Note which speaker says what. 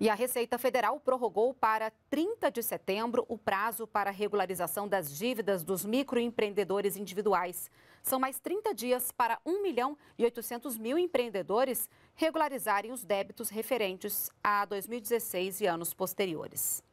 Speaker 1: E a Receita Federal prorrogou para 30 de setembro o prazo para regularização das dívidas dos microempreendedores individuais. São mais 30 dias para 1 milhão e 800 mil empreendedores regularizarem os débitos referentes a 2016 e anos posteriores.